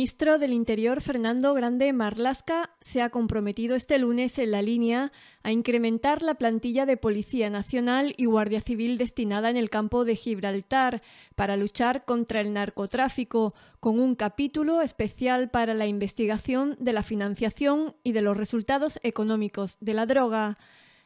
ministro del Interior Fernando Grande Marlasca se ha comprometido este lunes en la línea a incrementar la plantilla de Policía Nacional y Guardia Civil destinada en el campo de Gibraltar para luchar contra el narcotráfico, con un capítulo especial para la investigación de la financiación y de los resultados económicos de la droga.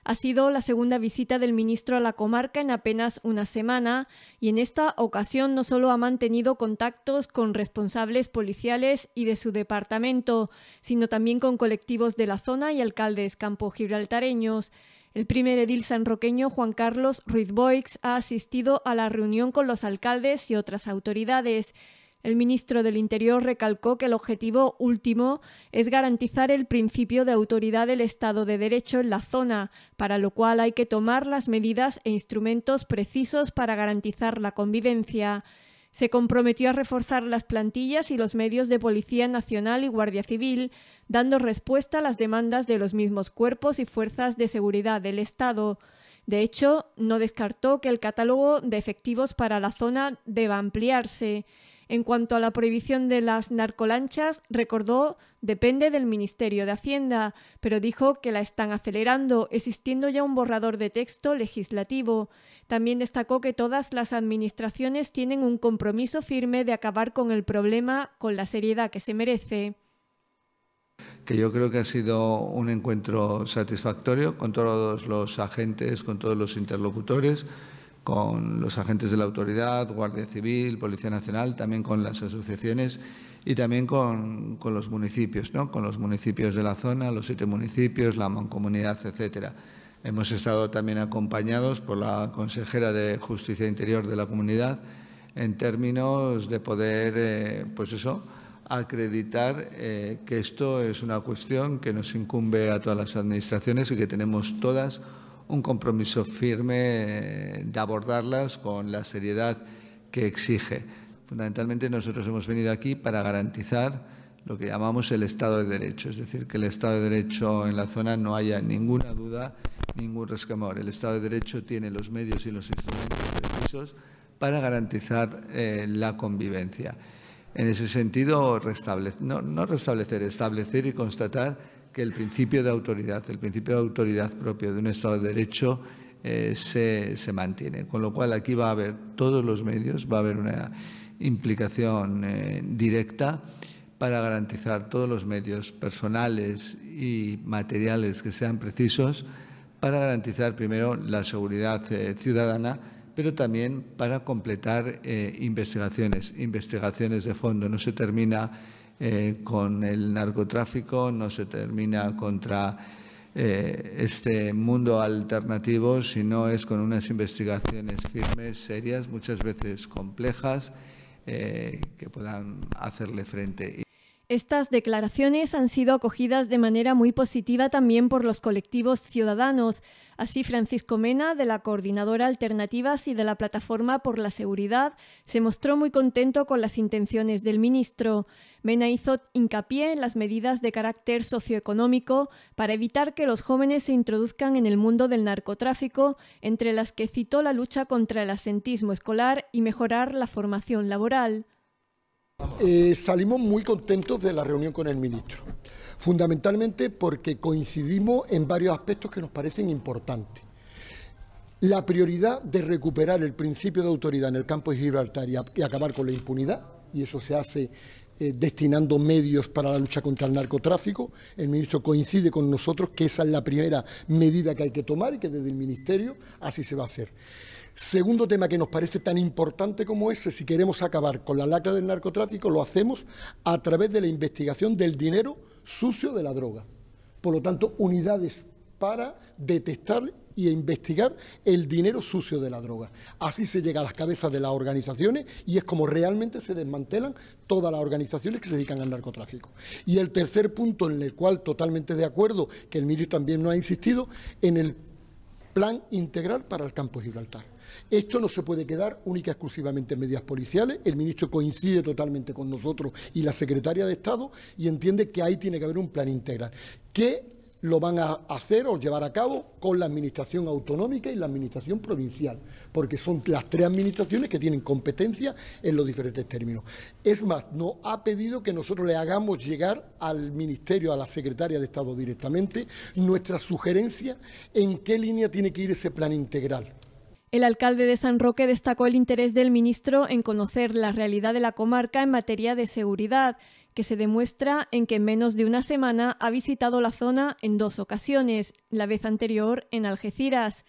Ha sido la segunda visita del ministro a la comarca en apenas una semana y en esta ocasión no solo ha mantenido contactos con responsables policiales y de su departamento, sino también con colectivos de la zona y alcaldes campo gibraltareños. El primer edil sanroqueño Juan Carlos Ruiz Boix ha asistido a la reunión con los alcaldes y otras autoridades. El ministro del Interior recalcó que el objetivo último es garantizar el principio de autoridad del Estado de Derecho en la zona, para lo cual hay que tomar las medidas e instrumentos precisos para garantizar la convivencia. Se comprometió a reforzar las plantillas y los medios de Policía Nacional y Guardia Civil, dando respuesta a las demandas de los mismos cuerpos y fuerzas de seguridad del Estado. De hecho, no descartó que el catálogo de efectivos para la zona deba ampliarse. En cuanto a la prohibición de las narcolanchas, recordó depende del Ministerio de Hacienda, pero dijo que la están acelerando, existiendo ya un borrador de texto legislativo. También destacó que todas las administraciones tienen un compromiso firme de acabar con el problema con la seriedad que se merece que yo creo que ha sido un encuentro satisfactorio con todos los agentes, con todos los interlocutores con los agentes de la autoridad, Guardia Civil, Policía Nacional, también con las asociaciones y también con, los municipios, ¿no? con los municipios de la zona, los siete municipios, la mancomunidad, etcétera. Hemos estado también acompañados por la consejera de Justicia Interior de la comunidad en términos de poder, eh, pues eso, acreditar eh, que esto es una cuestión que nos incumbe a todas las administraciones y que tenemos todas un compromiso firme eh, de abordarlas con la seriedad que exige. Fundamentalmente nosotros hemos venido aquí para garantizar lo que llamamos el Estado de Derecho, es decir, que el Estado de Derecho en la zona no haya ninguna duda, ningún rescamor. El Estado de Derecho tiene los medios y los instrumentos precisos para garantizar eh, la convivencia. En ese sentido, no, no restablecer, establecer y constatar que el principio de autoridad, el principio de autoridad propio de un Estado de Derecho eh, se, mantiene. Con lo cual aquí va a haber todos los medios, va a haber una implicación eh, directa para garantizar todos los medios personales y materiales que sean precisos para garantizar primero la seguridad eh, ciudadana, pero también para completar investigaciones, investigaciones de fondo. No se termina eh, con el narcotráfico, no se termina contra eh, este mundo alternativo, sino es con unas investigaciones firmes, serias, muchas veces complejas, eh, que puedan hacerle frente. Estas declaraciones han sido acogidas de manera muy positiva también por los colectivos ciudadanos. Así, Francisco Mena, de la Coordinadora Alternativas y de la Plataforma por la Seguridad, se mostró muy contento con las intenciones del ministro. Mena hizo hincapié en las medidas de carácter socioeconómico para evitar que los jóvenes se introduzcan en el mundo del narcotráfico, entre las que citó la lucha contra el asentismo escolar y mejorar la formación laboral. Eh, salimos muy contentos de la reunión con el ministro, fundamentalmente porque coincidimos en varios aspectos que nos parecen importantes. La prioridad de recuperar el principio de autoridad en el campo de Gibraltar y, acabar con la impunidad, y eso se hace eh, destinando medios para la lucha contra el narcotráfico. El ministro coincide con nosotros que esa es la primera medida que hay que tomar y que desde el ministerio así se va a hacer. Segundo tema que nos parece tan importante como ese, si queremos acabar con la lacra del narcotráfico, lo hacemos a través de la investigación del dinero sucio de la droga. Por lo tanto, unidades para detectar y e investigar el dinero sucio de la droga. Así se llega a las cabezas de las organizaciones y es como realmente se desmantelan todas las organizaciones que se dedican al narcotráfico. Y el tercer punto en el cual totalmente de acuerdo, que el ministro también nos ha insistido, en el plan integral para el campo de Gibraltar. Esto no se puede quedar única y exclusivamente en medidas policiales. El ministro coincide totalmente con nosotros y la secretaria de Estado y entiende que ahí tiene que haber un plan integral. ¿Qué lo van a hacer o llevar a cabo con la Administración Autonómica y la Administración Provincial, porque son las tres administraciones que tienen competencia en los diferentes términos. Es más, nos ha pedido que nosotros le hagamos llegar al Ministerio, a la Secretaria de Estado directamente, nuestra sugerencia en qué línea tiene que ir ese plan integral. El alcalde de San Roque destacó el interés del ministro en conocer la realidad de la comarca en materia de seguridad, que se demuestra en que en menos de una semana ha visitado la zona en dos ocasiones, la vez anterior en Algeciras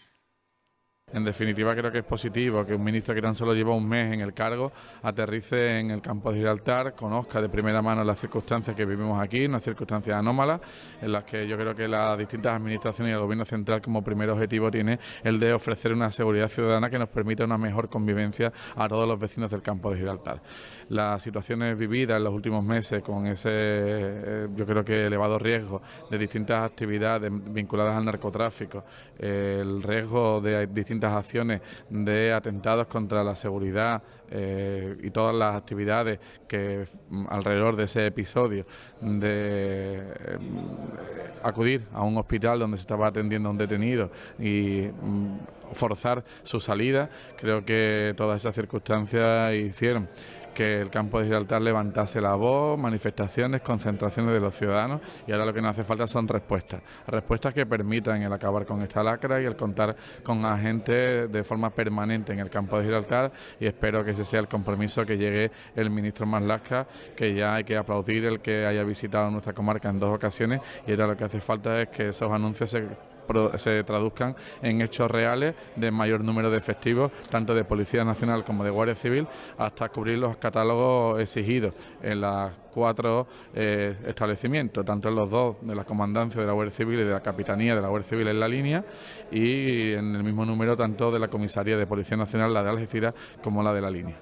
en definitiva creo que es positivo que un ministro que tan solo lleva un mes en el cargo aterrice en el campo de Gibraltar, conozca de primera mano las circunstancias que vivimos aquí, unas circunstancias anómalas en las que yo creo que las distintas administraciones y el gobierno central como primer objetivo tiene el de ofrecer una seguridad ciudadana que nos permita una mejor convivencia a todos los vecinos del campo de Gibraltar las situaciones vividas en los últimos meses con ese, eh, yo creo que elevado riesgo de distintas actividades vinculadas al narcotráfico, eh, el riesgo de distintas acciones de atentados contra la seguridad eh, y todas las actividades que mm, alrededor de ese episodio, de acudir a un hospital donde se estaba atendiendo a un detenido y mm, forzar su salida, creo que todas esas circunstancias hicieron que el campo de Gibraltar levantase la voz, manifestaciones, concentraciones de los ciudadanos y ahora lo que nos hace falta son respuestas, respuestas que permitan el acabar con esta lacra y el contar con agentes de forma permanente en el campo de Gibraltar y espero que ese sea el compromiso que llegue el ministro Marlasca, que ya hay que aplaudir el que haya visitado nuestra comarca en dos ocasiones y ahora lo que hace falta es que esos anuncios se se traduzcan en hechos reales de mayor número de efectivos, tanto de Policía Nacional como de Guardia Civil, hasta cubrir los catálogos exigidos en las cuatro eh, establecimientos, tanto en los dos de la comandancia de la Guardia Civil y de la Capitanía de la Guardia Civil en la línea, y en el mismo número tanto de la Comisaría de Policía Nacional, la de Algeciras, como la de la línea.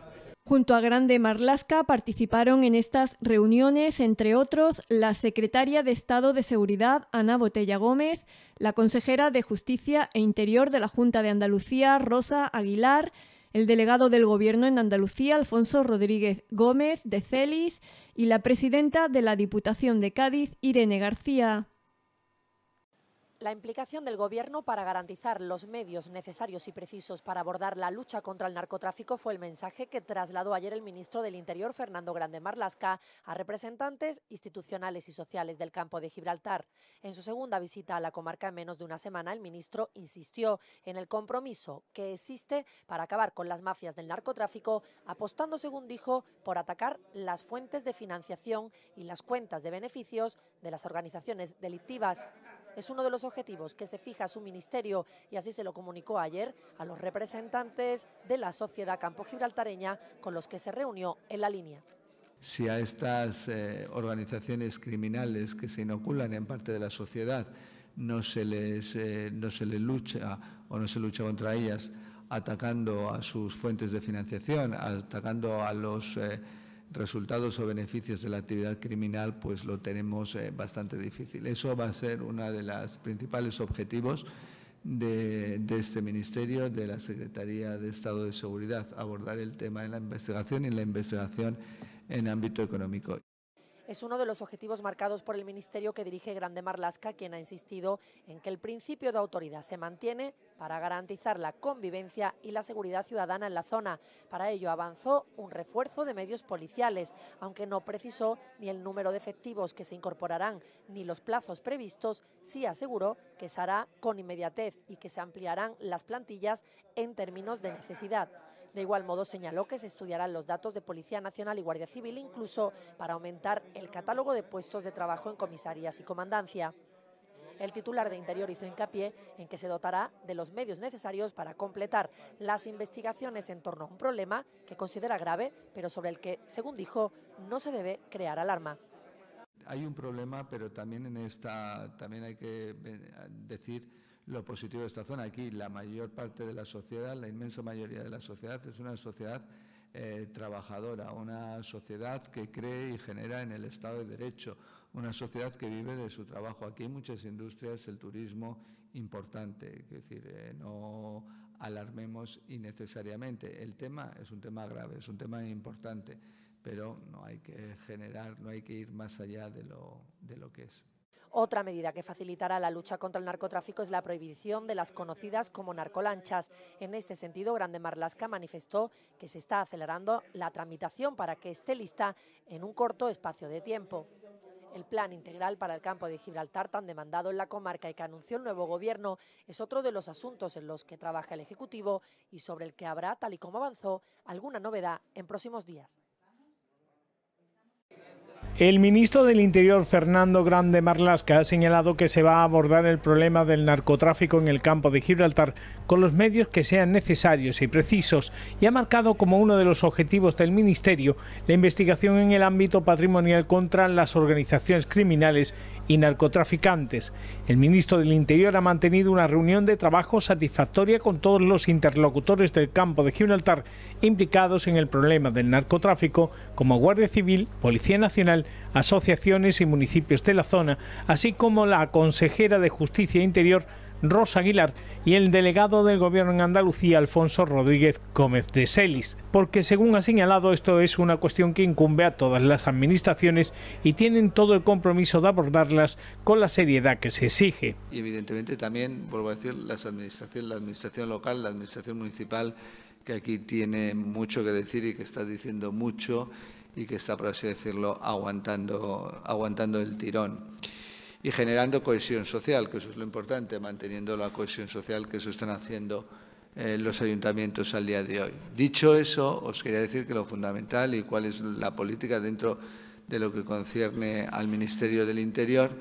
Junto a Grande Marlasca participaron en estas reuniones, entre otros, la secretaria de Estado de Seguridad, Ana Botella Gómez, la consejera de Justicia e Interior de la Junta de Andalucía, Rosa Aguilar, el delegado del Gobierno en Andalucía, Alfonso Rodríguez Gómez de Celis, y la presidenta de la Diputación de Cádiz, Irene García. La implicación del Gobierno para garantizar los medios necesarios y precisos para abordar la lucha contra el narcotráfico fue el mensaje que trasladó ayer el ministro del Interior, Fernando Grande Marlasca, a representantes institucionales y sociales del campo de Gibraltar. En su segunda visita a la comarca en menos de una semana, el ministro insistió en el compromiso que existe para acabar con las mafias del narcotráfico, apostando, según dijo, por atacar las fuentes de financiación y las cuentas de beneficios de las organizaciones delictivas es uno de los objetivos que se fija su ministerio y así se lo comunicó ayer a los representantes de la sociedad campo gibraltareña con los que se reunió en la línea si a estas eh, organizaciones criminales que se inoculan en parte de la sociedad no se les eh, no se lucha o no se lucha contra ellas atacando a sus fuentes de financiación, atacando a los eh, resultados o beneficios de la actividad criminal, pues lo tenemos eh, bastante difícil. Eso va a ser uno de los principales objetivos de, de, este Ministerio, de la Secretaría de Estado de Seguridad, abordar el tema de la investigación y la investigación en ámbito económico. Es uno de los objetivos marcados por el ministerio que dirige Grande Marlasca, quien ha insistido en que el principio de autoridad se mantiene para garantizar la convivencia y la seguridad ciudadana en la zona. Para ello avanzó un refuerzo de medios policiales, aunque no precisó ni el número de efectivos que se incorporarán ni los plazos previstos, sí aseguró que se hará con inmediatez y que se ampliarán las plantillas en términos de necesidad. De igual modo, señaló que se estudiarán los datos de Policía Nacional y Guardia Civil, incluso para aumentar el catálogo de puestos de trabajo en comisarías y comandancia. El titular de Interior hizo hincapié en que se dotará de los medios necesarios para completar las investigaciones en torno a un problema que considera grave, pero sobre el que, según dijo, no se debe crear alarma. Hay un problema, pero también en esta también hay que eh, decir lo positivo de esta zona. Aquí la mayor parte de la sociedad, la inmensa mayoría de la sociedad, es una sociedad eh, trabajadora, una sociedad que cree y genera en el Estado de Derecho, una sociedad que vive de su trabajo. Aquí hay muchas industrias, el turismo importante, es decir, eh, no alarmemos innecesariamente. El tema es un tema grave, es un tema importante, pero no hay que generar, no hay que ir más allá de lo que es. Otra medida que facilitará la lucha contra el narcotráfico es la prohibición de las conocidas como narcolanchas. En este sentido, Grande Marlasca manifestó que se está acelerando la tramitación para que esté lista en un corto espacio de tiempo. El plan integral para el campo de Gibraltar, tan demandado en la comarca y que anunció el nuevo gobierno, es otro de los asuntos en los que trabaja el Ejecutivo y sobre el que habrá, tal y como avanzó, alguna novedad en próximos días. El ministro del Interior, Fernando Grande Marlasca, ha señalado que se va a abordar el problema del narcotráfico en el campo de Gibraltar con los medios que sean necesarios y precisos y ha marcado como uno de los objetivos del ministerio la investigación en el ámbito patrimonial contra las organizaciones criminales y narcotraficantes. El ministro del Interior ha mantenido una reunión de trabajo satisfactoria con todos los interlocutores del campo de Gibraltar implicados en el problema del narcotráfico, como Guardia Civil, Policía Nacional, asociaciones y municipios de la zona, así como la consejera de Justicia e Interior, Rosa Aguilar y el delegado del Gobierno en Andalucía, Alfonso Rodríguez Gómez de Celis, porque según ha señalado esto es una cuestión que incumbe a todas las administraciones y tienen todo el compromiso de abordarlas con la seriedad que se exige. Y evidentemente también, vuelvo a decir, las administraciones, la administración local, la administración municipal, que aquí tiene mucho que decir y que está diciendo mucho y que está, por así decirlo, aguantando, aguantando el tirón y generando cohesión social, que eso es lo importante, manteniendo la cohesión social que eso están haciendo eh, los ayuntamientos al día de hoy. Dicho eso, os quería decir que lo fundamental y cuál es la política dentro de lo que concierne al Ministerio del Interior,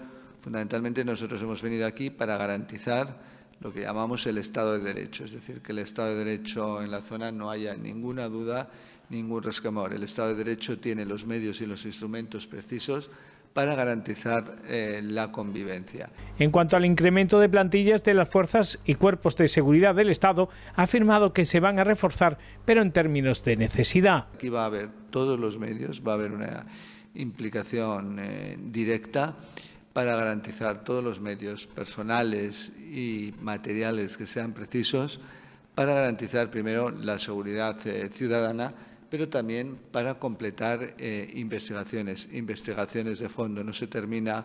fundamentalmente nosotros hemos venido aquí para garantizar lo que llamamos el Estado de Derecho, es decir, que el Estado de Derecho en la zona no haya ninguna duda, ningún rescamor. El Estado de Derecho tiene los medios y los instrumentos precisos para garantizar eh, la convivencia. En cuanto al incremento de plantillas de las fuerzas y cuerpos de seguridad del Estado, ha afirmado que se van a reforzar, pero en términos de necesidad. Aquí va a haber todos los medios, va a haber una implicación eh, directa para garantizar todos los medios personales y materiales que sean precisos para garantizar primero la seguridad eh, ciudadana pero también para completar eh, investigaciones, investigaciones de fondo. No se termina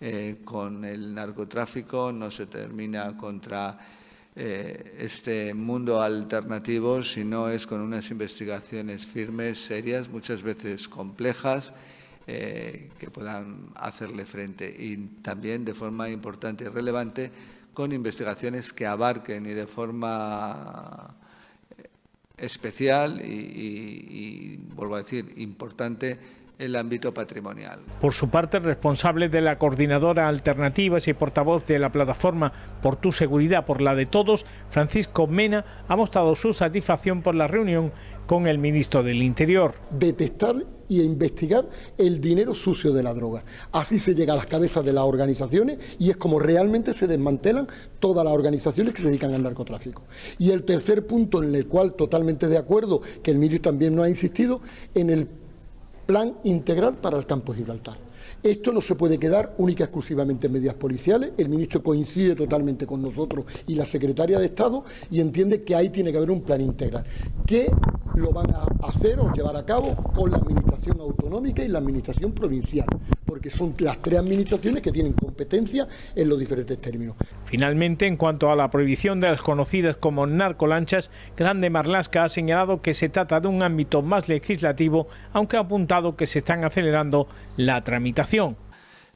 eh, con el narcotráfico, no se termina contra eh, este mundo alternativo, sino es con unas investigaciones firmes, serias, muchas veces complejas, que puedan hacerle frente. Y también, de forma importante y relevante, con investigaciones que abarquen y de forma especial y, vuelvo a decir, importante el ámbito patrimonial. Por su parte, el responsable de la coordinadora Alternativas y portavoz de la plataforma Por tu seguridad, por la de todos, Francisco Mena, ha mostrado su satisfacción por la reunión con el ministro del Interior. Detectar y e investigar el dinero sucio de la droga. Así se llega a las cabezas de las organizaciones y es como realmente se desmantelan todas las organizaciones que se dedican al narcotráfico. Y el tercer punto en el cual totalmente de acuerdo, que el ministro también no ha insistido, en el plan integral para el campo de Gibraltar. Esto no se puede quedar única y exclusivamente en medidas policiales. El ministro coincide totalmente con nosotros y la secretaria de Estado y entiende que ahí tiene que haber un plan integral. ¿Qué lo van a hacer o llevar a cabo con la Administración autonómica y la Administración provincial? porque son las tres administraciones que tienen competencia en los diferentes términos. Finalmente, en cuanto a la prohibición de las conocidas como narcolanchas, Grande Marlasca ha señalado que se trata de un ámbito más legislativo, aunque ha apuntado que se están acelerando la tramitación.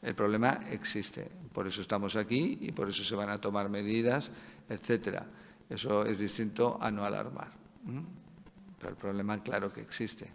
El problema existe, por eso estamos aquí y por eso se van a tomar medidas, etcétera. Eso es distinto a no alarmar. Pero el problema claro que existe.